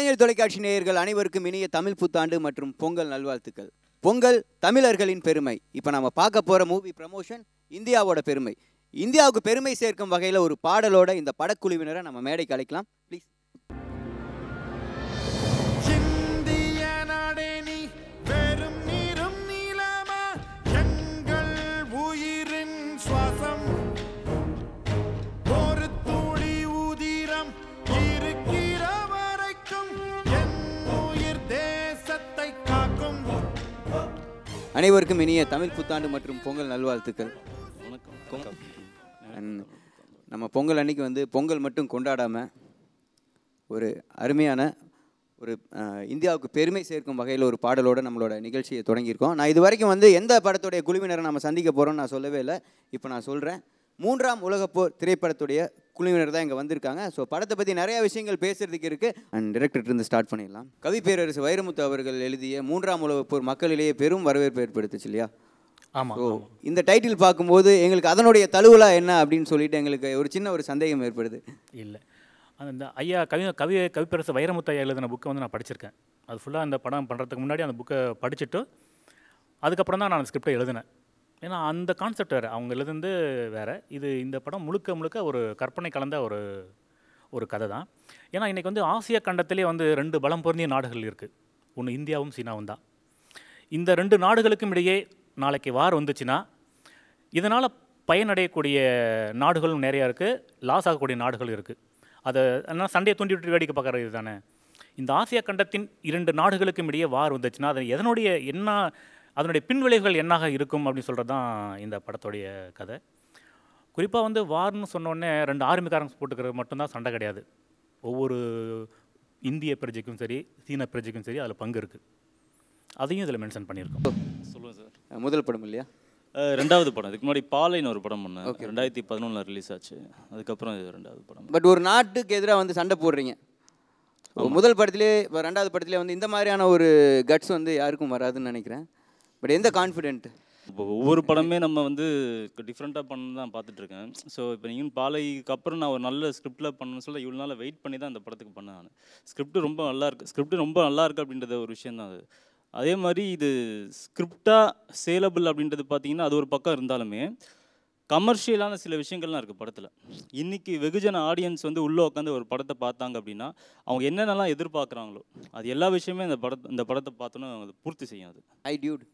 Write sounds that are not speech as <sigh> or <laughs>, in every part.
கலைஞர் தொலைக்காட்சி நேயர்கள் அனைவருக்கும் இனிய தமிழ் புத்தாண்டு மற்றும் பொங்கல் நல்வாழ்த்துக்கள் பொங்கல் தமிழர்களின் பெருமை இப்போ நம்ம பார்க்க போகிற மூவி ப்ரமோஷன் இந்தியாவோட பெருமை இந்தியாவுக்கு பெருமை சேர்க்கும் வகையில் ஒரு பாடலோட இந்த படக்குழுவினரை நம்ம மேடை கலைக்கலாம் ப்ளீஸ் அனைவருக்கும் இனிய தமிழ் புத்தாண்டு மற்றும் பொங்கல் நல்வாழ்த்துக்கள் நம்ம பொங்கல் அன்னைக்கு வந்து பொங்கல் மட்டும் கொண்டாடாமல் ஒரு அருமையான ஒரு இந்தியாவுக்கு பெருமை சேர்க்கும் வகையில் ஒரு பாடலோடு நம்மளோட நிகழ்ச்சியை தொடங்கியிருக்கோம் நான் இது வரைக்கும் வந்து எந்த படத்துடைய குழுவினரை நம்ம சந்திக்க போகிறோம்னு நான் சொல்லவே இல்லை இப்போ நான் சொல்கிறேன் மூன்றாம் உலகப்போர் திரைப்படத்துடைய குழுவினர் தான் இங்கே வந்திருக்காங்க ஸோ படத்தை பற்றி நிறைய விஷயங்கள் பேசுறதுக்கு இருக்குது அண்ட் இருந்து ஸ்டார்ட் பண்ணிடலாம் கவி பேரரசு வைரமுத்து அவர்கள் எழுதிய மூன்றாம் உலக போர் மக்களிலேயே பெரும் வரவேற்பு ஏற்படுத்துச்சு இல்லையா ஆமாம் ஸோ இந்த டைட்டில் பார்க்கும்போது எங்களுக்கு அதனுடைய தழுவலாக என்ன அப்படின்னு சொல்லிட்டு எங்களுக்கு ஒரு சின்ன ஒரு சந்தேகம் ஏற்படுது இல்லை அந்த ஐயா கவி கவி கவிப்பரசு வைரமுத்து ஐயா எழுதின புக்கை வந்து நான் படிச்சிருக்கேன் அது ஃபுல்லாக அந்த படம் பண்ணுறதுக்கு முன்னாடி அந்த புக்கை படிச்சுட்டு அதுக்கப்புறம் தான் நான் ஸ்கிரிப்டை எழுதினேன் ஏன்னா அந்த கான்செப்ட் வேறு அவங்களதுந்து வேறு இது இந்த படம் முழுக்க முழுக்க ஒரு கற்பனை கலந்த ஒரு ஒரு கதை தான் ஏன்னா இன்றைக்கி வந்து ஆசிய கண்டத்திலே வந்து ரெண்டு பலம் பொருந்திய நாடுகள் இருக்குது ஒன்று இந்தியாவும் சீனாவும் தான் இந்த ரெண்டு நாடுகளுக்கும் இடையே நாளைக்கு வார் வந்துச்சுன்னா இதனால் பயனடையக்கூடிய நாடுகளும் நிறையா இருக்குது லாஸ் ஆகக்கூடிய நாடுகளும் இருக்குது அதை ஆனால் சண்டையை தூண்டிவிட்டு வேடிக்கை பார்க்குறது தானே இந்த ஆசிய கண்டத்தின் இரண்டு நாடுகளுக்கும் இடையே வார் வந்துச்சுன்னா அது எதனுடைய என்ன அதனுடைய பின்விளைவுகள் என்னாக இருக்கும் அப்படின்னு சொல்கிறது தான் இந்த படத்துடைய கதை குறிப்பாக வந்து வார்னு சொன்னோடனே ரெண்டு ஆர்மிக்காரங்க போட்டுக்கிறது மட்டும்தான் சண்டை கிடையாது ஒவ்வொரு இந்திய பிரஜைக்கும் சரி சீன பிரஜைக்கும் சரி அதில் பங்கு இருக்குது அதையும் இதில் மென்ஷன் பண்ணியிருக்கோம் சொல்லுவேன் சார் முதல் படம் இல்லையா ரெண்டாவது படம் இதுக்கு முன்னாடி பாலைன்னு ஒரு படம் பண்ணேன் ரெண்டாயிரத்தி பதினொன்றில் ரிலீஸ் ஆச்சு அதுக்கப்புறம் இது ரெண்டாவது படம் பட் ஒரு நாட்டுக்கு எதிராக வந்து சண்டை போடுறீங்க முதல் படத்துலேயே ரெண்டாவது படத்துலேயே வந்து இந்த மாதிரியான ஒரு கட்ஸ் வந்து யாருக்கும் வராதுன்னு நினைக்கிறேன் பட் எந்த கான்ஃபிடென்ட் இப்போ ஒவ்வொரு படமே நம்ம வந்து டிஃப்ரெண்ட்டாக பண்ணு தான் பார்த்துட்ருக்கேன் ஸோ இப்போ நீங்கள் பாலைக்கு அப்புறம் நான் ஒரு நல்ல ஸ்கிரிப்டில் பண்ணணும்னு சொல்ல இவ்வளோ நாள் வெயிட் பண்ணி தான் அந்த படத்துக்கு பண்ணேன் நான் ஸ்கிரிப்ட் ரொம்ப நல்லா இருக்குது ஸ்கிரிப்ட் ரொம்ப நல்லா இருக்குது அப்படின்றது ஒரு விஷயம் தான் அது அதே மாதிரி இது ஸ்கிரிப்டாக சேலபிள் அப்படின்றது பார்த்தீங்கன்னா அது ஒரு பக்கம் இருந்தாலுமே கமர்ஷியலான சில விஷயங்கள்லாம் இருக்குது படத்தில் இன்றைக்கி வெகுஜன ஆடியன்ஸ் வந்து உள்ளே உட்காந்து ஒரு படத்தை பார்த்தாங்க அப்படின்னா அவங்க என்னென்னலாம் எதிர்பார்க்குறாங்களோ அது எல்லா விஷயமே இந்த படத்தை இந்த படத்தை பார்த்தோன்னா அவங்க பூர்த்தி செய்யும் அது ஐ டியூட்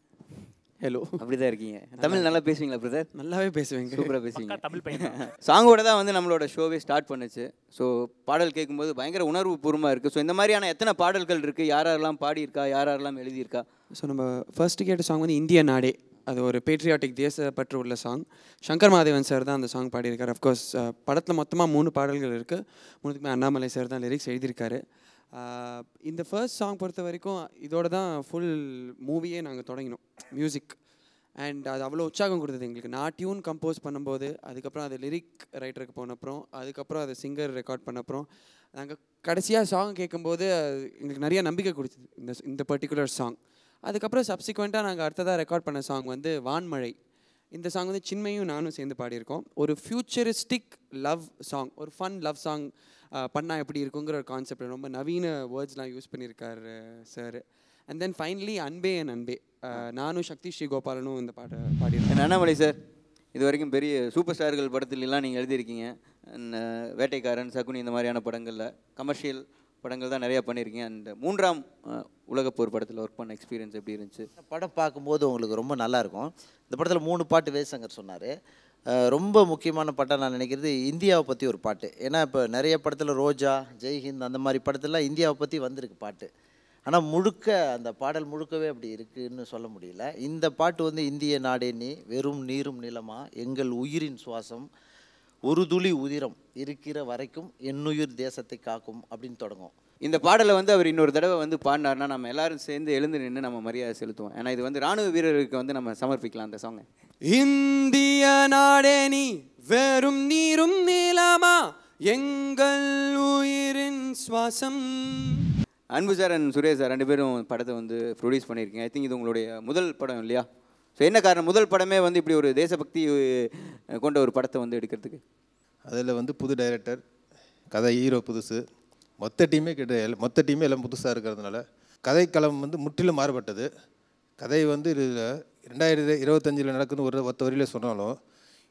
ஹலோ அப்படிதான் இருக்கீங்க தமிழ் நல்லா பேசுவீங்களா பிரதர் நல்லாவே பேசுவீங்க சூப்பராக பேசுவீங்க தமிழ் பையன் <laughs> சாங்கோட தான் வந்து நம்மளோட ஷோவே ஸ்டார்ட் பண்ணுச்சு ஸோ பாடல் கேட்கும்போது பயங்கர உணர்வு பூர்வமாக இருக்குது ஸோ இந்த மாதிரியான எத்தனை பாடல்கள் இருக்குது யார் யாரெல்லாம் பாடியிருக்கா யார் யாரெல்லாம் எழுதியிருக்கா ஸோ நம்ம ஃபர்ஸ்ட் கேட்ட சாங் வந்து இந்திய நாடே அது ஒரு பேட்ரியாட்டிக் தேசப்பற்று பற்று உள்ள சாங் சங்கர் மாதேவன் சார் தான் அந்த சாங் பாடியிருக்காரு அஃப்கோர்ஸ் படத்தில் மொத்தமாக மூணு பாடல்கள் இருக்குது மூணுக்குமே அண்ணாமலை சார் தான் லிரிக்ஸ் எழுதியிருக்காரு இந்த ஃபர்ஸ்ட் சாங் பொறுத்த வரைக்கும் இதோட தான் ஃபுல் மூவியே நாங்கள் தொடங்கினோம் மியூசிக் அண்ட் அது அவ்வளோ உற்சாகம் கொடுத்தது எங்களுக்கு நான் டியூன் கம்போஸ் பண்ணும்போது அதுக்கப்புறம் அது லிரிக் ரைட்டருக்கு போனப்புறம் அதுக்கப்புறம் அது சிங்கர் ரெக்கார்ட் பண்ணப்புறம் நாங்கள் கடைசியாக சாங் கேட்கும்போது எங்களுக்கு நிறையா நம்பிக்கை கொடுத்தது இந்த இந்த பர்டிகுலர் சாங் அதுக்கப்புறம் சப்சிக்வெண்ட்டாக நாங்கள் அடுத்ததாக ரெக்கார்ட் பண்ண சாங் வந்து வான்மழை இந்த சாங் வந்து சின்மையும் நானும் சேர்ந்து பாடியிருக்கோம் ஒரு ஃப்யூச்சரிஸ்டிக் லவ் சாங் ஒரு ஃபன் லவ் சாங் பண்ணால் எப்படி இருக்குங்கிற ஒரு கான்செப்ட் ரொம்ப நவீன வேர்ட்ஸ்லாம் யூஸ் பண்ணியிருக்காரு சார் அண்ட் தென் ஃபைனலி அன்பே என் அன்பே நானும் சக்தி ஸ்ரீ கோபாலனும் இந்த பாட்டை பாடியிருக்கேன் அண்ணாமலை சார் இது வரைக்கும் பெரிய சூப்பர் ஸ்டார்கள் படத்துலலாம் நீங்கள் எழுதியிருக்கீங்க வேட்டைக்காரன் சகுனி இந்த மாதிரியான படங்களில் கமர்ஷியல் படங்கள் தான் நிறையா பண்ணியிருக்கீங்க அந்த மூன்றாம் உலகப்போர் படத்தில் ஒர்க் பண்ண எக்ஸ்பீரியன்ஸ் எப்படி இருந்துச்சு படம் பார்க்கும்போது உங்களுக்கு ரொம்ப நல்லாயிருக்கும் இந்த படத்தில் மூணு பாட்டு வேசங்கர் சொன்னார் ரொம்ப முக்கியமான பாட்டாக நான் நினைக்கிறது இந்தியாவை பற்றி ஒரு பாட்டு ஏன்னா இப்போ நிறைய படத்தில் ரோஜா ஜெய்ஹிந்த் அந்த மாதிரி படத்தில் இந்தியாவை பற்றி வந்திருக்கு பாட்டு ஆனால் முழுக்க அந்த பாடல் முழுக்கவே அப்படி இருக்குன்னு சொல்ல முடியல இந்த பாட்டு வந்து இந்திய நாடே நீ வெறும் நீரும் நிலமா எங்கள் உயிரின் சுவாசம் ஒரு துளி உதிரம் இருக்கிற வரைக்கும் என்னுயிர் தேசத்தை காக்கும் அப்படின்னு தொடங்கும் இந்த பாடலை வந்து அவர் இன்னொரு தடவை வந்து பாடினார்னா நம்ம எல்லாரும் சேர்ந்து எழுந்து நின்று நம்ம மரியாதை செலுத்துவோம் ஏன்னா இது வந்து ராணுவ வீரருக்கு வந்து நம்ம சமர்ப்பிக்கலாம் அந்த சாங்கை இந்திய நீ வெறும் நீரும் நீளமா எங்கள் உயிரின் சுவாசம் அன்பு சார் அண்ட் சுரேஷ் சார் ரெண்டு பேரும் படத்தை வந்து ப்ரொடியூஸ் பண்ணியிருக்கீங்க ஐ திங்க் இது உங்களுடைய முதல் படம் இல்லையா ஸோ என்ன காரணம் முதல் படமே வந்து இப்படி ஒரு தேசபக்தி கொண்ட ஒரு படத்தை வந்து எடுக்கிறதுக்கு அதில் வந்து புது டைரக்டர் கதை ஹீரோ புதுசு மொத்த டீமே கிட்ட மொத்த டீமே எல்லாம் புதுசாக இருக்கிறதுனால கதைக்களம் வந்து முற்றிலும் மாறுபட்டது கதை வந்து இதில் ரெண்டாயிரத்து இருபத்தஞ்சில் நடக்குதுன்னு ஒரு ஒத்த வரியில் சொன்னாலும்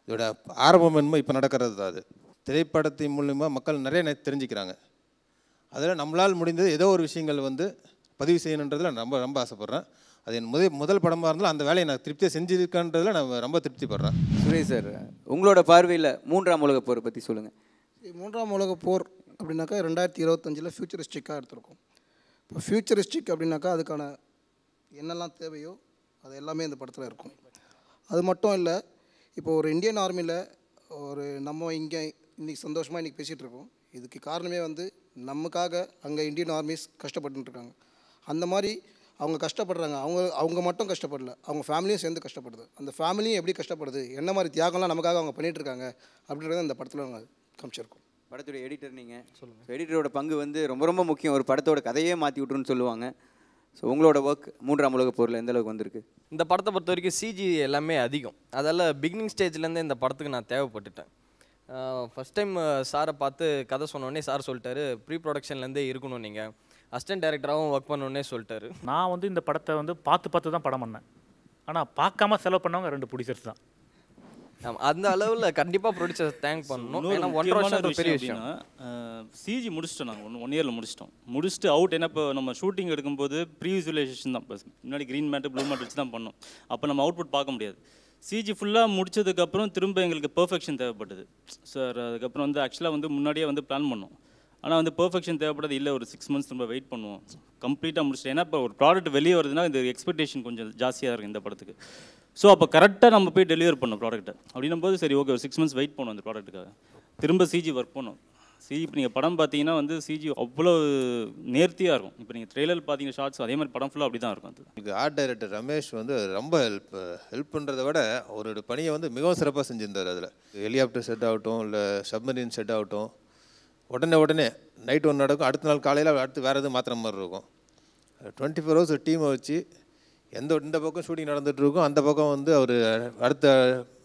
இதோட ஆரம்பம் இப்போ நடக்கிறது தான் அது திரைப்படத்தின் மூலிமா மக்கள் நிறைய தெரிஞ்சுக்கிறாங்க அதில் நம்மளால் முடிந்தது ஏதோ ஒரு விஷயங்கள் வந்து பதிவு செய்யணுன்றதில் நான் ரொம்ப ரொம்ப ஆசைப்பட்றேன் அது என் முதல் முதல் படமாக இருந்தாலும் அந்த வேலையை நான் திருப்தியாக செஞ்சுருக்கன்றதில் நான் ரொம்ப திருப்தி படுறேன் சுரேஷ் சார் உங்களோட பார்வையில் மூன்றாம் உலக போரை பற்றி சொல்லுங்கள் மூன்றாம் உலக போர் அப்படின்னாக்கா ரெண்டாயிரத்தி இருபத்தஞ்சில் ஃப்யூச்சரிஸ்டிக்காக எடுத்திருக்கோம் இப்போ ஃப்யூச்சரிஸ்டிக் அப்படின்னாக்கா அதுக்கான என்னெல்லாம் தேவையோ அது எல்லாமே இந்த படத்தில் இருக்கும் அது மட்டும் இல்லை இப்போ ஒரு இந்தியன் ஆர்மியில் ஒரு நம்ம இங்கே இன்றைக்கி சந்தோஷமாக இன்றைக்கி பேசிகிட்ருக்கோம் இருக்கோம் இதுக்கு காரணமே வந்து நமக்காக அங்கே இந்தியன் ஆர்மிஸ் கஷ்டப்பட்டுருக்காங்க அந்த மாதிரி அவங்க கஷ்டப்படுறாங்க அவங்க அவங்க மட்டும் கஷ்டப்படல அவங்க ஃபேமிலியும் சேர்ந்து கஷ்டப்படுது அந்த ஃபேமிலியும் எப்படி கஷ்டப்படுது என்ன மாதிரி தியாகம்லாம் நமக்காக அவங்க பண்ணிகிட்ருக்காங்க அப்படின்றத இந்த படத்தில் அவங்க காமிச்சிருக்கோம் படத்துடைய எடிட்டர் நீங்கள் சொல்லுங்கள் எடிட்டரோட பங்கு வந்து ரொம்ப ரொம்ப முக்கியம் ஒரு படத்தோட கதையே மாற்றி விட்ருன்னு சொல்லுவாங்க ஸோ உங்களோட ஒர்க் மூன்றாம் உலக போரில் எந்த அளவுக்கு வந்திருக்கு இந்த படத்தை பொறுத்த வரைக்கும் சிஜி எல்லாமே அதிகம் அதெல்லாம் பிகினிங் ஸ்டேஜ்லேருந்து இந்த படத்துக்கு நான் தேவைப்பட்டுட்டேன் ஃபஸ்ட் டைம் சாரை பார்த்து கதை சொன்னோடனே சார் சொல்லிட்டாரு ப்ரீ ப்ரொடக்ஷன்லேருந்தே இருக்கணும் நீங்கள் அசிஸ்டன்ட் டேரக்டராகவும் ஒர்க் பண்ணணுன்னே சொல்லிட்டாரு நான் வந்து இந்த படத்தை வந்து பார்த்து பார்த்து தான் படம் பண்ணேன் ஆனால் பார்க்காம செலவு பண்ணவங்க ரெண்டு பிடிச்சிருச்சு தான் அந்த அளவில் கண்டிப்பாக ப்ரொடியூசர் தேங்க் பண்ணணும் ஏன்னா ஒன்றரை வருஷம் பெரிய விஷயம் சிஜி முடிச்சிட்டோம் நாங்கள் ஒன் ஒன் இயரில் முடிச்சிட்டோம் முடிச்சுட்டு அவுட் என்ன இப்போ நம்ம ஷூட்டிங் எடுக்கும்போது ப்ரீவிசுவலைசேஷன் தான் முன்னாடி க்ரீன் மேட்டு ப்ளூ மேட் வச்சு தான் பண்ணோம் அப்போ நம்ம அவுட்புட் பார்க்க முடியாது சிஜி ஃபுல்லாக முடிச்சதுக்கப்புறம் திரும்ப எங்களுக்கு பெர்ஃபெக்ஷன் தேவைப்பட்டது சார் அதுக்கப்புறம் வந்து ஆக்சுவலாக வந்து முன்னாடியே வந்து பிளான் பண்ணோம் ஆனால் வந்து பெர்ஃபெக்ஷன் தேவைப்படாது இல்லை ஒரு சிக்ஸ் மந்த்ஸ் ரொம்ப வெயிட் பண்ணுவோம் கம்ப்ளீட்டாக முடிச்சிட்டு ஏன்னா இப்போ ஒரு ப்ராடக்ட் வெளியே வருதுன்னா இந்த எக்ஸ்பெக்டேஷன் கொஞ்சம் ஜாஸ்தியாக இருக்கும் இந்த படத்துக்கு ஸோ அப்போ கரெக்டாக நம்ம போய் டெலிவர் பண்ணோம் ப்ராடக்ட்டை அப்படின்னும் போது சரி ஓகே ஒரு சிக்ஸ் மந்த்ஸ் வெயிட் பண்ணோம் அந்த ப்ராடக்ட்டுக்காக திரும்ப சிஜி ஒர்க் பண்ணோம் சிஜி இப்போ நீங்கள் படம் பார்த்தீங்கன்னா வந்து சிஜி அவ்வளோ நேர்த்தியாக இருக்கும் இப்போ நீங்கள் ட்ரெய்லர் பார்த்தீங்கன்னா ஷார்ட்ஸ் அதே மாதிரி படம் ஃபுல்லாக அப்படி தான் இருக்கும் அது ஆர்ட் டைரக்டர் ரமேஷ் வந்து ரொம்ப ஹெல்ப் ஹெல்ப் பண்ணுறத விட அவரோட பணியை வந்து மிகவும் சிறப்பாக செஞ்சுருந்தார் அதில் ஹெலிகாப்டர் செட் ஆகட்டும் இல்லை சப்மரீன் செட் ஆகட்டும் உடனே உடனே நைட் ஒன்று நடக்கும் அடுத்த நாள் காலையில் அடுத்து வேறு எதுவும் மாத்திர மாதிரி இருக்கும் டுவெண்ட்டி ஃபோர் ஹவர்ஸ் டீமை வச்சு எந்த இந்த பக்கம் ஷூட்டிங் நடந்துகிட்ருக்கும் அந்த பக்கம் வந்து அவர் அடுத்த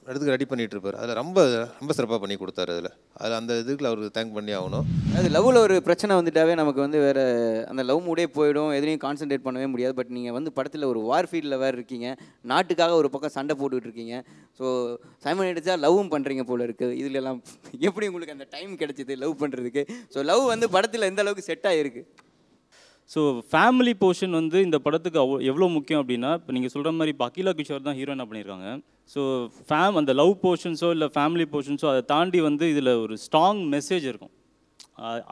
இடத்துக்கு ரெடி பண்ணிகிட்ருப்பார் இருப்பார் அதில் ரொம்ப ரொம்ப சிறப்பாக பண்ணி கொடுத்தாரு அதில் அது அந்த இதுக்குள்ள அவருக்கு தேங்க் பண்ணி ஆகணும் அது லவ்வில் ஒரு பிரச்சனை வந்துட்டாவே நமக்கு வந்து வேறு அந்த லவ் மூடே போயிடும் எதுலையும் கான்சென்ட்ரேட் பண்ணவே முடியாது பட் நீங்கள் வந்து படத்தில் ஒரு வார் ஃபீல்டில் வேறு இருக்கீங்க நாட்டுக்காக ஒரு பக்கம் சண்டை போட்டுக்கிட்டு இருக்கீங்க ஸோ சைமன் அடித்தா லவ்வும் பண்ணுறீங்க போல் இருக்குது இதில் எல்லாம் எப்படி உங்களுக்கு அந்த டைம் கிடைச்சிது லவ் பண்ணுறதுக்கு ஸோ லவ் வந்து படத்தில் எந்த அளவுக்கு செட் ஆகிருக்கு ஸோ ஃபேமிலி போர்ஷன் வந்து இந்த படத்துக்கு அவ்வளோ எவ்வளோ முக்கியம் அப்படின்னா இப்போ நீங்கள் சொல்கிற மாதிரி இப்போ அகிலா கிஷோர் தான் ஹீரோயின் பண்ணியிருக்காங்க ஸோ ஃபேம் அந்த லவ் போர்ஷன்ஸோ இல்லை ஃபேமிலி போர்ஷன்ஸோ அதை தாண்டி வந்து இதில் ஒரு ஸ்ட்ராங் மெசேஜ் இருக்கும்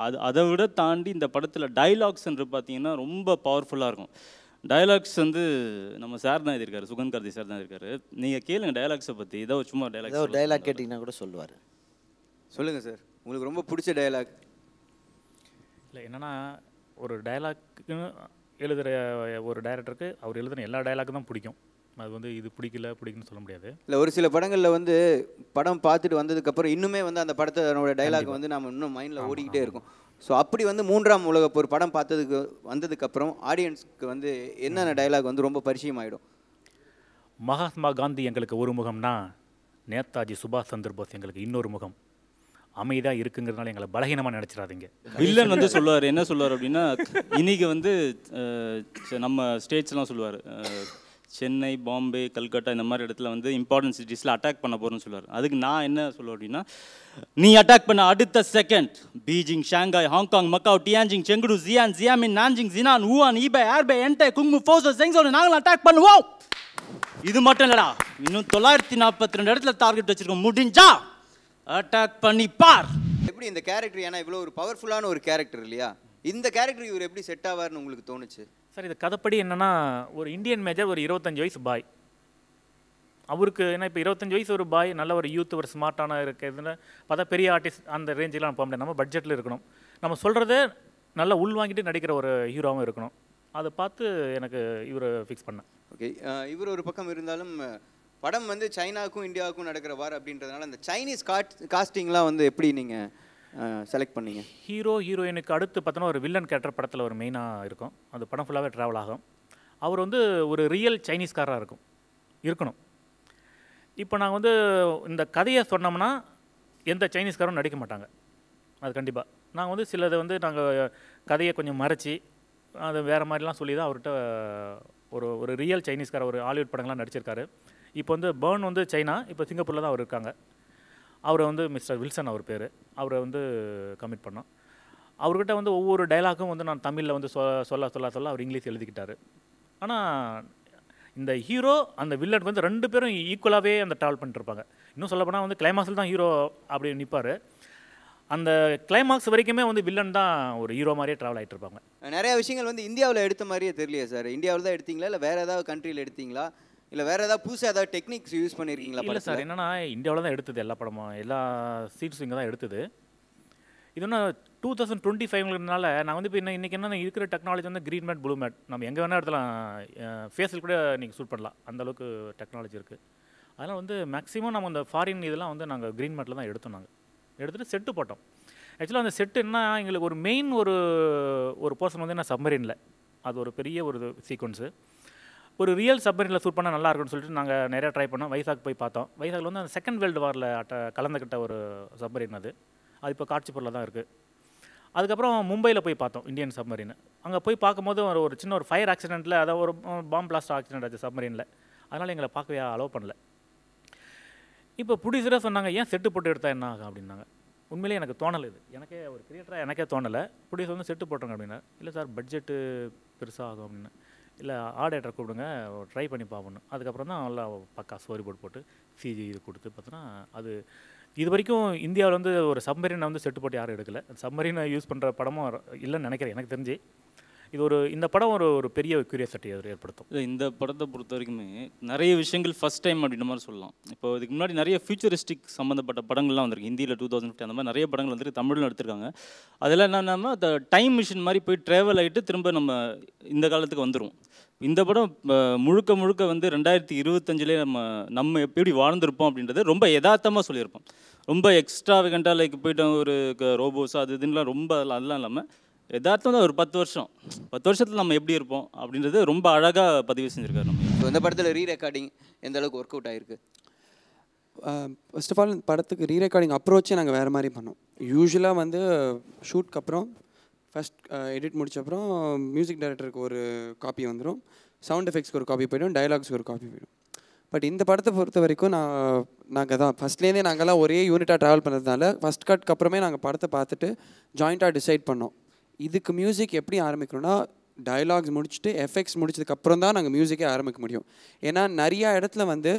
அது அதை விட தாண்டி இந்த படத்தில் டைலாக்ஸ்ன்று பார்த்தீங்கன்னா ரொம்ப பவர்ஃபுல்லாக இருக்கும் டைலாக்ஸ் வந்து நம்ம சார் தான் எழுதியிருக்காரு சுகன் கார்த்தி சார் தான் இருக்காரு நீங்கள் கேளுங்க டைலாக்ஸை பற்றி ஏதோ சும்மா டைலாக் டைலாக் கேட்டிங்கன்னா கூட சொல்லுவார் சொல்லுங்கள் சார் உங்களுக்கு ரொம்ப பிடிச்ச டைலாக் இல்லை என்னென்னா ஒரு டைலாக்குன்னு எழுதுகிற ஒரு டைரக்டருக்கு அவர் எழுதுன எல்லா டைலாக்கு தான் பிடிக்கும் அது வந்து இது பிடிக்கல பிடிக்குன்னு சொல்ல முடியாது இல்லை ஒரு சில படங்களில் வந்து படம் பார்த்துட்டு வந்ததுக்கப்புறம் இன்னுமே வந்து அந்த படத்தோட டைலாக் வந்து நம்ம இன்னும் மைண்டில் ஓடிக்கிட்டே இருக்கும் ஸோ அப்படி வந்து மூன்றாம் உலக ஒரு படம் பார்த்ததுக்கு வந்ததுக்கப்புறம் ஆடியன்ஸ்க்கு வந்து என்னென்ன டைலாக் வந்து ரொம்ப பரிச்சயம் ஆகிடும் மகாத்மா காந்தி எங்களுக்கு ஒரு முகம்னா நேதாஜி சுபாஷ் சந்திரபோஸ் எங்களுக்கு இன்னொரு முகம் அமைதியாக இருக்குங்கிறதுனால எங்களை பலகீனமாக நினச்சிடாதீங்க வில்லன் வந்து சொல்லுவார் என்ன சொல்லுவார் அப்படின்னா இன்னைக்கு வந்து நம்ம ஸ்டேட்ஸ்லாம் சொல்லுவார் சென்னை பாம்பே கல்கட்டா இந்த மாதிரி இடத்துல வந்து இம்பார்ட்டன்ட் சிட்டிஸில் அட்டாக் பண்ண போகிறேன்னு சொல்லுவார் அதுக்கு நான் என்ன சொல்லுவேன் அப்படின்னா நீ அட்டாக் பண்ண அடுத்த second Beijing Shanghai Hong Kong Macau Tianjin Chengdu Xi'an Xiamen Nanjing Jinan Wuhan ஈபே ஏர்பே என்டே குங்கு ஃபோசோ செங்சோ நாங்களும் அட்டாக் பண்ணுவோம் இது மட்டும் இல்லடா இன்னும் தொள்ளாயிரத்தி நாற்பத்தி ரெண்டு இடத்துல டார்கெட் வச்சுருக்கோம் முடிஞ்சா அட்டாக் பண்ணி பார் எப்படி இந்த கேரக்டர் ஏன்னா இவ்வளோ ஒரு பவர்ஃபுல்லான ஒரு கேரக்டர் இல்லையா இந்த கேரக்டர் இவர் எப்படி செட் ஆவார்னு உங்களுக்கு தோணுச்சு சார் இது கதைப்படி என்னென்னா ஒரு இந்தியன் மேஜர் ஒரு இருபத்தஞ்சு வயசு பாய் அவருக்கு ஏன்னா இப்போ இருபத்தஞ்சு வயசு ஒரு பாய் நல்ல ஒரு யூத் ஒரு ஸ்மார்ட்டான இருக்கிறதுல பார்த்தா பெரிய ஆர்டிஸ்ட் அந்த ரேஞ்செலாம் போக முடியாது நம்ம பட்ஜெட்டில் இருக்கணும் நம்ம சொல்கிறத நல்லா உள் வாங்கிட்டு நடிக்கிற ஒரு ஹீரோவாகவும் இருக்கணும் அதை பார்த்து எனக்கு இவரை ஃபிக்ஸ் பண்ணேன் ஓகே இவர் ஒரு பக்கம் இருந்தாலும் படம் வந்து சைனாவுக்கும் இந்தியாவுக்கும் நடக்கிற வார் அப்படின்றதுனால அந்த சைனீஸ் காட் காஸ்டிங்லாம் வந்து எப்படி நீங்கள் செலக்ட் பண்ணீங்க ஹீரோ ஹீரோயினுக்கு அடுத்து பார்த்தோன்னா ஒரு வில்லன் கேரக்டர் படத்தில் ஒரு மெயினாக இருக்கும் அது படம் ஃபுல்லாகவே ட்ராவல் ஆகும் அவர் வந்து ஒரு ரியல் காராக இருக்கும் இருக்கணும் இப்போ நாங்கள் வந்து இந்த கதையை சொன்னோம்னா எந்த சைனீஸ்காரும் நடிக்க மாட்டாங்க அது கண்டிப்பாக நாங்கள் வந்து சிலது வந்து நாங்கள் கதையை கொஞ்சம் மறைச்சி அது வேறு மாதிரிலாம் சொல்லி தான் அவர்கிட்ட ஒரு ஒரு ரியல் சைனீஸ்கார ஒரு ஹாலிவுட் படங்கள்லாம் நடிச்சிருக்காரு இப்போ வந்து பேர்ன் வந்து சைனா இப்போ சிங்கப்பூரில் தான் அவர் இருக்காங்க அவரை வந்து மிஸ்டர் வில்சன் அவர் பேர் அவரை வந்து கமிட் பண்ணோம் அவர்கிட்ட வந்து ஒவ்வொரு டைலாக்கும் வந்து நான் தமிழில் வந்து சொல்ல சொல்ல சொல்ல அவர் இங்கிலீஷ் எழுதிக்கிட்டார் ஆனால் இந்த ஹீரோ அந்த வில்லன் வந்து ரெண்டு பேரும் ஈக்குவலாகவே அந்த ட்ராவல் பண்ணிட்டுருப்பாங்க இன்னும் சொல்லப்போனால் வந்து கிளைமாக்ஸில் தான் ஹீரோ அப்படி நிற்பார் அந்த கிளைமாக்ஸ் வரைக்குமே வந்து வில்லன் தான் ஒரு ஹீரோ மாதிரியே ட்ராவல் ஆகிட்டு இருப்பாங்க நிறையா விஷயங்கள் வந்து இந்தியாவில் எடுத்த மாதிரியே தெரியலையே சார் இந்தியாவில் தான் எடுத்தீங்களா இல்லை வேறு ஏதாவது கண்ட்ரியில் எடுத்தீங்களா இல்லை வேறு ஏதாவது புதுசாக ஏதாவது டெக்னிக்ஸ் யூஸ் பண்ணியிருக்கீங்களா இல்லை சார் என்னென்னா இந்தியாவில் தான் எடுத்தது எல்லா படமும் எல்லா சீட்ஸும் இங்கே தான் எடுத்தது இது என்ன டூ தௌசண்ட் டுவெண்ட்டி ஃபைவ்ங்கிறதுனால நான் வந்து இப்போ இன்னும் இன்றைக்கி என்ன இருக்கிற டெக்னாலஜி வந்து க்ரீன் மேட் ப்ளூ மேட் நம்ம எங்கே வேணால் எடுத்துலாம் ஃபேஸில் கூட நீங்கள் ஷூட் பண்ணலாம் அந்தளவுக்கு டெக்னாலஜி இருக்குது அதனால் வந்து மேக்ஸிமம் நம்ம அந்த ஃபாரின் இதெல்லாம் வந்து நாங்கள் க்ரீன் மேட்டில் தான் எடுத்தோம் நாங்கள் எடுத்துகிட்டு செட்டு போட்டோம் ஆக்சுவலாக அந்த செட்டு என்ன எங்களுக்கு ஒரு மெயின் ஒரு ஒரு போர்ஷன் வந்து என்ன சம்மரின்ல அது ஒரு பெரிய ஒரு சீக்வன்ஸு ஒரு ரியல் சப்மரினில் ஷூட் பண்ணால் நல்லா இருக்கும்னு சொல்லிட்டு நாங்கள் நிறையா ட்ரை பண்ணோம் வைசாக் போய் பார்த்தோம் வைசாகில் வந்து அந்த செகண்ட் வேர்ல்டு வாரில் அட்ட கலந்துக்கிட்ட ஒரு சப்மரின் அது அது இப்போ காட்சி பொருளாக தான் இருக்குது அதுக்கப்புறம் மும்பையில் போய் பார்த்தோம் இந்தியன் சப்மரின் அங்கே போய் பார்க்கும்போது ஒரு ஒரு சின்ன ஒரு ஃபயர் ஆக்சிடெண்ட்டில் அதாவது ஒரு பாம் பிளாஸ்ட் ஆக்சிடென்ட் ஆச்சு சப்மரினில் அதனால் எங்களை பார்க்கவே அலோவ் பண்ணல இப்போ புடிசராக சொன்னாங்க ஏன் செட்டு போட்டு எடுத்தால் என்ன ஆகும் அப்படின்னாங்க உண்மையிலே எனக்கு தோணலை இது எனக்கே ஒரு கிரியேட்டராக எனக்கே தோணலை புடிசர் வந்து செட்டு போட்டுருங்க அப்படின்னா இல்லை சார் பட்ஜெட்டு பெருசாக ஆகும் அப்படின்னு இல்லை ஆடேட்டரை கூப்பிடுங்க ட்ரை பண்ணி பார்க்கணும் அதுக்கப்புறம் தான் நல்லா பக்கா ஸ்டோரி போர்டு போட்டு சிஜி இது கொடுத்து பார்த்தோன்னா அது இது வரைக்கும் இந்தியாவில் வந்து ஒரு சம்மரின் வந்து செட்டு போட்டு யாரும் எடுக்கலை சம்மரின் யூஸ் பண்ணுற படமும் இல்லைன்னு நினைக்கிறேன் எனக்கு தெரிஞ்சு இது ஒரு இந்த படம் ஒரு ஒரு பெரிய கியூரியாசிட்டி ஏற்படுத்தும் இந்த படத்தை பொறுத்த வரைக்குமே நிறைய விஷயங்கள் ஃபஸ்ட் டைம் அப்படின்ற மாதிரி சொல்லலாம் இப்போ இதுக்கு முன்னாடி நிறைய ஃபியூச்சரிஸ்டிக் சம்மந்தப்பட்ட படங்கள்லாம் வந்திருக்கு ஹிந்தியில் டூ தௌசண்ட் ஃபிஃப்டி அந்த மாதிரி நிறைய படங்கள் வந்துருக்கு தமிழில் எடுத்திருக்காங்க அதெல்லாம் என்னென்னா அந்த டைம் மிஷின் மாதிரி போய் ட்ராவல் ஆகிட்டு திரும்ப நம்ம இந்த காலத்துக்கு வந்துடும் இந்த படம் முழுக்க முழுக்க வந்து ரெண்டாயிரத்தி இருபத்தஞ்சிலே நம்ம நம்ம எப்படி வாழ்ந்திருப்போம் அப்படின்றத ரொம்ப யதார்த்தமாக சொல்லியிருப்போம் ரொம்ப எக்ஸ்ட்ரா வெகண்டாக லைக் போயிட்டோம் ஒரு ரோபோஸ் அது இதுன்னெலாம் ரொம்ப அதெல்லாம் இல்லாமல் எதார்த்தம் ஒரு பத்து வருஷம் பத்து வருஷத்தில் நம்ம எப்படி இருப்போம் அப்படின்றது ரொம்ப அழகாக பதிவு செஞ்சுருக்காரு நம்ம இந்த படத்தில் ரீ ரெக்கார்டிங் எந்த அளவுக்கு ஒர்க் அவுட் ஆகிருக்கு ஃபர்ஸ்ட் ஆஃப் ஆல் படத்துக்கு ரீ ரெக்கார்டிங் அப்ரோச்சே நாங்கள் வேறு மாதிரி பண்ணோம் யூஸ்வலாக வந்து ஷூட்க்கு அப்புறம் ஃபஸ்ட் எடிட் முடிச்சப்புறம் மியூசிக் டைரக்டருக்கு ஒரு காப்பி வந்துடும் சவுண்ட் எஃபெக்ட்ஸ்க்கு ஒரு காப்பி போயிடும் டைலாக்ஸ்க்கு ஒரு காப்பி போயிடும் பட் இந்த படத்தை பொறுத்த வரைக்கும் நான் நாங்கள் தான் ஃபஸ்ட்லேருந்தே நாங்கள்லாம் ஒரே யூனிட்டாக ட்ராவல் பண்ணுறதுனால ஃபஸ்ட் கட்க்கு அப்புறமே நாங்கள் படத்தை பார்த்துட்டு ஜாயிண்ட்டாக டிசைட் பண்ணோம் இதுக்கு மியூசிக் எப்படி ஆரம்பிக்கணும்னா டயலாக்ஸ் முடிச்சுட்டு எஃபெக்ட்ஸ் முடிச்சதுக்கப்புறம் தான் நாங்கள் மியூசிக்கே ஆரம்பிக்க முடியும் ஏன்னா நிறையா இடத்துல வந்து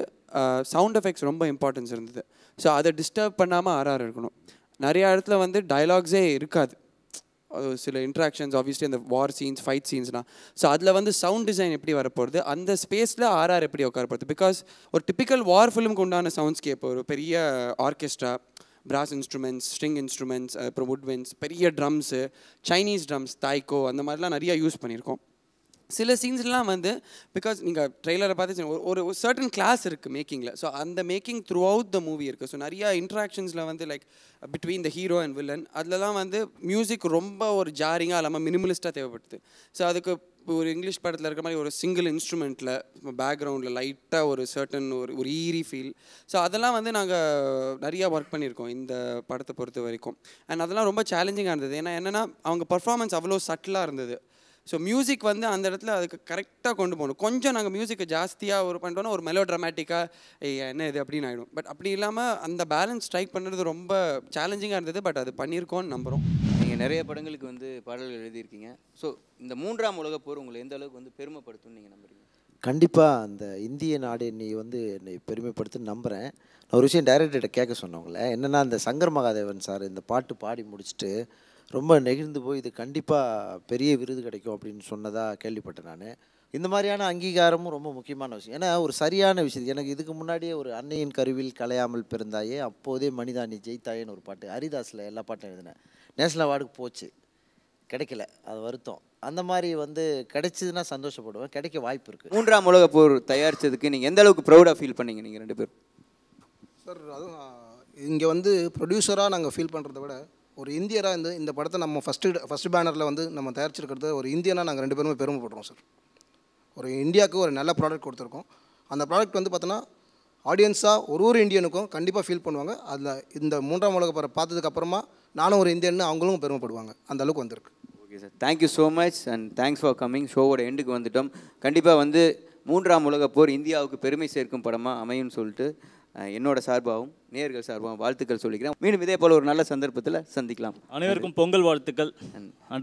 சவுண்ட் எஃபெக்ட்ஸ் ரொம்ப இம்பார்ட்டன்ஸ் இருந்தது ஸோ அதை டிஸ்டர்ப் பண்ணாமல் ஆர்ஆர் இருக்கணும் நிறையா இடத்துல வந்து டயலாக்ஸே இருக்காது சில இன்ட்ராக்ஷன்ஸ் ஆப்வியஸ்லி அந்த வார் சீன்ஸ் ஃபைட் சீன்ஸ்லாம் ஸோ அதில் வந்து சவுண்ட் டிசைன் எப்படி வரப்போகிறது அந்த ஸ்பேஸில் ஆர்ஆர் எப்படி உட்கார போகிறது பிகாஸ் ஒரு டிப்பிக்கல் வார் ஃபிலிம்க்கு உண்டான சவுண்ட்ஸ்கேப் ஒரு பெரிய orchestra brass instruments string instruments அப்புறம் வுட்வென்ஸ் பெரிய ட்ரம்ஸு சைனீஸ் ட்ரம்ஸ் தாய்க்கோ அந்த மாதிரிலாம் நிறையா யூஸ் பண்ணியிருக்கோம் சில சீன்ஸ்லாம் வந்து பிகாஸ் நீங்கள் ட்ரெய்லரை பார்த்து ஒரு ஒரு சர்டன் கிளாஸ் இருக்குது மேக்கிங்கில் ஸோ அந்த making throughout the movie இருக்குது ஸோ நிறையா இன்ட்ராக்ஷன்ஸில் வந்து like between the hero and villain அதில் தான் வந்து மியூசிக் ரொம்ப ஒரு ஜாரிங்காக இல்லாமல் மினிமலிஸ்ட்டாக தேவைப்படுது ஸோ அதுக்கு இப்போ ஒரு இங்கிலீஷ் படத்தில் இருக்கிற மாதிரி ஒரு சிங்கிள் இன்ஸ்ட்ருமெண்ட்டில் பேக்ரவுண்டில் லைட்டாக ஒரு சர்டன் ஒரு ஒரு ஈரி ஃபீல் ஸோ அதெல்லாம் வந்து நாங்கள் நிறையா ஒர்க் பண்ணியிருக்கோம் இந்த படத்தை பொறுத்த வரைக்கும் அண்ட் அதெல்லாம் ரொம்ப சேலஞ்சிங்காக இருந்தது ஏன்னா என்னென்னா அவங்க பர்ஃபார்மன்ஸ் அவ்வளோ சட்டிலாக இருந்தது ஸோ மியூசிக் வந்து அந்த இடத்துல அதுக்கு கரெக்டாக கொண்டு போகணும் கொஞ்சம் நாங்கள் மியூசிக்கை ஜாஸ்தியாக ஒரு பண்ணிட்டோன்னா ஒரு மெலோ ட்ராமேட்டிக்காக என்ன இது அப்படின்னு ஆகிடும் பட் அப்படி இல்லாமல் அந்த பேலன்ஸ் ஸ்ட்ரைக் பண்ணுறது ரொம்ப சேலஞ்சிங்காக இருந்தது பட் அது பண்ணியிருக்கோன்னு நம்புகிறோம் நிறைய படங்களுக்கு வந்து பாடல்கள் எழுதியிருக்கீங்க ஸோ இந்த மூன்றாம் உலக போர் உங்களை எந்த அளவுக்கு வந்து பெருமைப்படுத்தும் நீங்கள் நம்புறீங்க கண்டிப்பாக அந்த இந்திய நாடு என்னை வந்து என்னை பெருமைப்படுத்துன்னு நம்புகிறேன் நான் ஒரு விஷயம் டைரக்டர்கிட்ட கேட்க சொன்னவங்கள என்னென்னா அந்த சங்கர் மகாதேவன் சார் இந்த பாட்டு பாடி முடிச்சுட்டு ரொம்ப நெகிழ்ந்து போய் இது கண்டிப்பாக பெரிய விருது கிடைக்கும் அப்படின்னு சொன்னதாக கேள்விப்பட்டேன் நான் இந்த மாதிரியான அங்கீகாரமும் ரொம்ப முக்கியமான விஷயம் ஏன்னா ஒரு சரியான விஷயம் எனக்கு இதுக்கு முன்னாடியே ஒரு அன்னையின் கருவில் கலையாமல் பிறந்தாயே அப்போதே மனிதா நீ ஜெயித்தாயேன்னு ஒரு பாட்டு ஹரிதாஸில் எல்லா பாட்டும் எழுதினேன் நேஷனல் அவார்டுக்கு போச்சு கிடைக்கல அது வருத்தம் அந்த மாதிரி வந்து கிடைச்சதுன்னா சந்தோஷப்படுவேன் கிடைக்க வாய்ப்பு இருக்குது மூன்றாம் உலக போர் தயாரித்ததுக்கு நீங்கள் எந்த அளவுக்கு ப்ரௌடாக ஃபீல் பண்ணீங்க நீங்கள் ரெண்டு பேரும் சார் அதுவும் இங்கே வந்து ப்ரொடியூசராக நாங்கள் ஃபீல் பண்ணுறத விட ஒரு இந்தியராக இந்த இந்த படத்தை நம்ம ஃபஸ்ட்டு ஃபஸ்ட் பேனரில் வந்து நம்ம தயாரிச்சிருக்கிறது ஒரு இந்தியனாக நாங்கள் ரெண்டு பேருமே பெருமைப்படுறோம் சார் ஒரு இந்தியாவுக்கு ஒரு நல்ல ப்ராடக்ட் கொடுத்துருக்கோம் அந்த ப்ராடக்ட் வந்து பார்த்தோன்னா ஆடியன்ஸாக ஒரு ஒரு இந்தியனுக்கும் கண்டிப்பாக ஃபீல் பண்ணுவாங்க அதில் இந்த மூன்றாம் உலக பார்த்ததுக்கப்புறமா நானும் ஒரு இந்தியன்னு அவங்களும் பெருமைப்படுவாங்க அந்த அளவுக்கு வந்திருக்கு okay sir thank you so much and thanks for coming ஷோவோட எண்டுக்கு வந்துட்டோம் கண்டிப்பாக வந்து மூன்றாம் உலகப் போர் இந்தியாவுக்கு பெருமை சேர்க்கும் படமாக அமையும்னு சொல்லிட்டு என்னோட சார்பாகவும் நேர்கள் சார்பாகவும் வாழ்த்துக்கள் சொல்லிக்கிறேன் மீண்டும் இதே போல் ஒரு நல்ல சந்தர்ப்பத்தில் சந்திக்கலாம் அனைவருக்கும் பொங்கல் வாழ்த்துக்கள்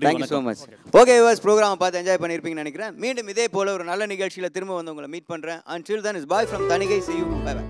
thank you so much okay was program பார்த்து என்ஜாய் பண்ணியிருப்பீங்கன்னு நினைக்கிறேன் மீண்டும் இதே போல் ஒரு நல்ல நிகழ்ச்சியில் திரும்ப வந்து உங்களை மீட் பண்ணுறேன் and till then is bye from தனிகை செய்யும்